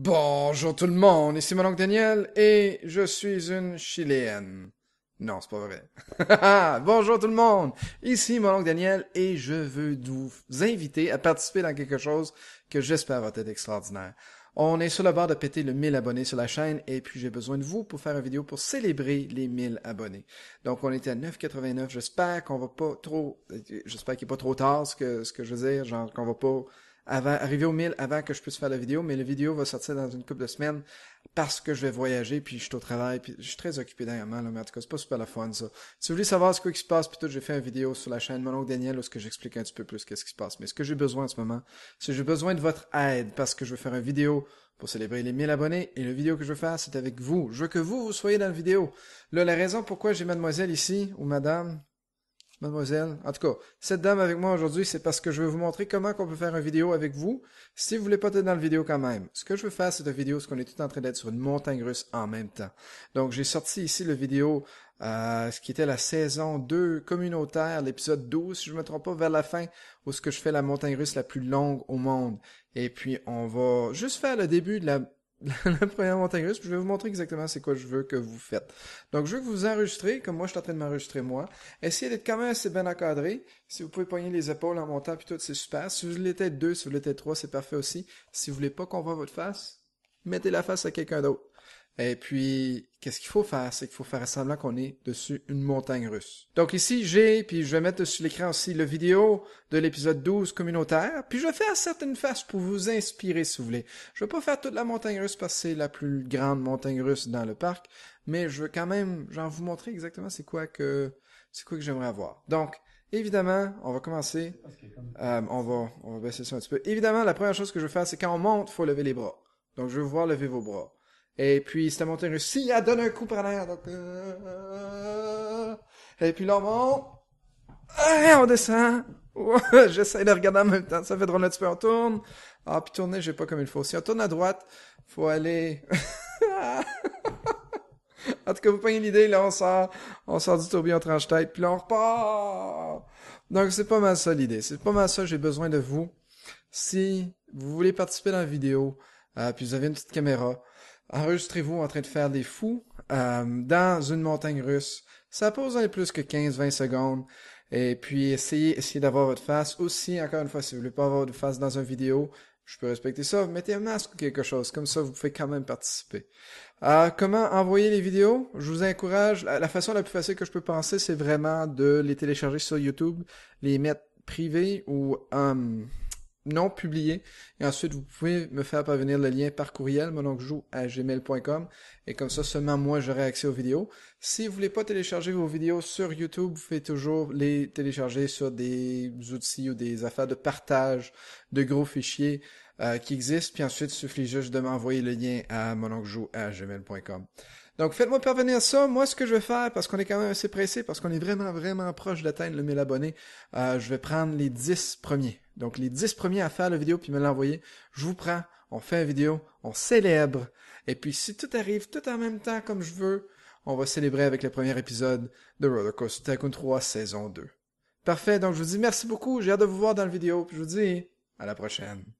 Bonjour tout le monde, ici mon oncle Daniel et je suis une Chilienne. Non, c'est pas vrai. Bonjour tout le monde, ici mon oncle Daniel et je veux vous inviter à participer dans quelque chose que j'espère va être extraordinaire. On est sur le bord de péter le 1000 abonnés sur la chaîne et puis j'ai besoin de vous pour faire une vidéo pour célébrer les 1000 abonnés. Donc on était à 9,89. J'espère qu'on va pas trop, euh, j'espère qu'il est pas trop tard ce que, ce que je veux dire, genre qu'on va pas avant, arriver au mille avant que je puisse faire la vidéo, mais la vidéo va sortir dans une couple de semaines parce que je vais voyager, puis je suis au travail, puis je suis très occupé dernièrement, là, mais en tout cas, c'est pas super la fun, ça. Si vous voulez savoir ce qui se passe, puis tout, j'ai fait une vidéo sur la chaîne Mononcle Daniel où j'explique un petit peu plus qu'est-ce qui se passe. Mais ce que j'ai besoin en ce moment, c'est que j'ai besoin de votre aide parce que je veux faire une vidéo pour célébrer les 1000 abonnés et la vidéo que je veux faire, c'est avec vous. Je veux que vous, vous soyez dans la vidéo. Là, la raison pourquoi j'ai mademoiselle ici, ou madame, mademoiselle. En tout cas, cette dame avec moi aujourd'hui, c'est parce que je veux vous montrer comment qu'on peut faire une vidéo avec vous si vous voulez pas être dans la vidéo quand même. Ce que je veux faire, c'est une vidéo, ce qu'on est tout en train d'être sur une montagne russe en même temps. Donc, j'ai sorti ici le vidéo, euh, ce qui était la saison 2 communautaire, l'épisode 12, si je me trompe pas, vers la fin, où ce que je fais la montagne russe la plus longue au monde. Et puis, on va juste faire le début de la le montagne russe, je vais vous montrer exactement c'est quoi je veux que vous faites. Donc, je veux que vous enregistrez, comme moi, je suis en train de m'enregistrer moi. Essayez d'être quand même assez bien encadré. Si vous pouvez poigner les épaules en montant, puis tout, c'est super. Si vous voulez être deux, si vous voulez être trois, c'est parfait aussi. Si vous voulez pas qu'on voit votre face, mettez la face à quelqu'un d'autre. Et puis, qu'est-ce qu'il faut faire? C'est qu'il faut faire semblant qu'on est dessus une montagne russe. Donc ici, j'ai, puis je vais mettre sur l'écran aussi le vidéo de l'épisode 12 communautaire, puis je vais faire certaines faces pour vous inspirer si vous voulez. Je vais pas faire toute la montagne russe parce que c'est la plus grande montagne russe dans le parc, mais je veux quand même, genre, vous montrer exactement c'est quoi que, c'est quoi que j'aimerais avoir. Donc, Évidemment, on va commencer. Euh, on, va, on va baisser ça un petit peu. Évidemment, la première chose que je vais faire, c'est quand on monte, il faut lever les bras. Donc, je veux voir lever vos bras. Et puis, à monter une... si elle donne un coup par l'air. Euh, et puis là, on monte. Et on descend. J'essaie de regarder en même temps. Ça fait drôle un petit peu. On tourne. Ah, puis tourner, j'ai pas comme il faut. Si on tourne à droite, faut aller... en tout cas, vous prenez l'idée, là, on sort, on sort du tourbillon tranche-tête, puis là, on repart. Donc, c'est pas mal ça, l'idée. C'est pas ma seule. j'ai besoin de vous. Si vous voulez participer à la vidéo, euh, puis vous avez une petite caméra, enregistrez-vous en train de faire des fous euh, dans une montagne russe. Ça pose un plus que 15-20 secondes. Et puis, essayez, essayez d'avoir votre face. Aussi, encore une fois, si vous voulez pas avoir de face dans une vidéo, je peux respecter ça. mettez un masque ou quelque chose. Comme ça, vous pouvez quand même participer. Euh, comment envoyer les vidéos? Je vous encourage. La, façon la plus facile que je peux penser, c'est vraiment de les télécharger sur YouTube, les mettre privés ou... Euh, non publié. Et ensuite, vous pouvez me faire parvenir le lien par courriel, mononcejoue à Et comme ça, seulement moi, j'aurai accès aux vidéos. Si vous voulez pas télécharger vos vidéos sur YouTube, vous pouvez toujours les télécharger sur des outils ou des affaires de partage de gros fichiers euh, qui existent. Puis ensuite, il suffit juste de m'envoyer le lien à mononcejoue Donc, faites-moi parvenir ça. Moi, ce que je vais faire, parce qu'on est quand même assez pressé, parce qu'on est vraiment, vraiment proche de d'atteindre le 1000 abonnés, euh, je vais prendre les 10 premiers. Donc, les dix premiers à faire la vidéo puis me l'envoyer, je vous prends, on fait une vidéo, on célèbre. Et puis, si tout arrive tout en même temps comme je veux, on va célébrer avec le premier épisode de Rollercoaster Tycoon 3 saison 2. Parfait, donc je vous dis merci beaucoup, j'ai hâte de vous voir dans la vidéo, puis je vous dis à la prochaine.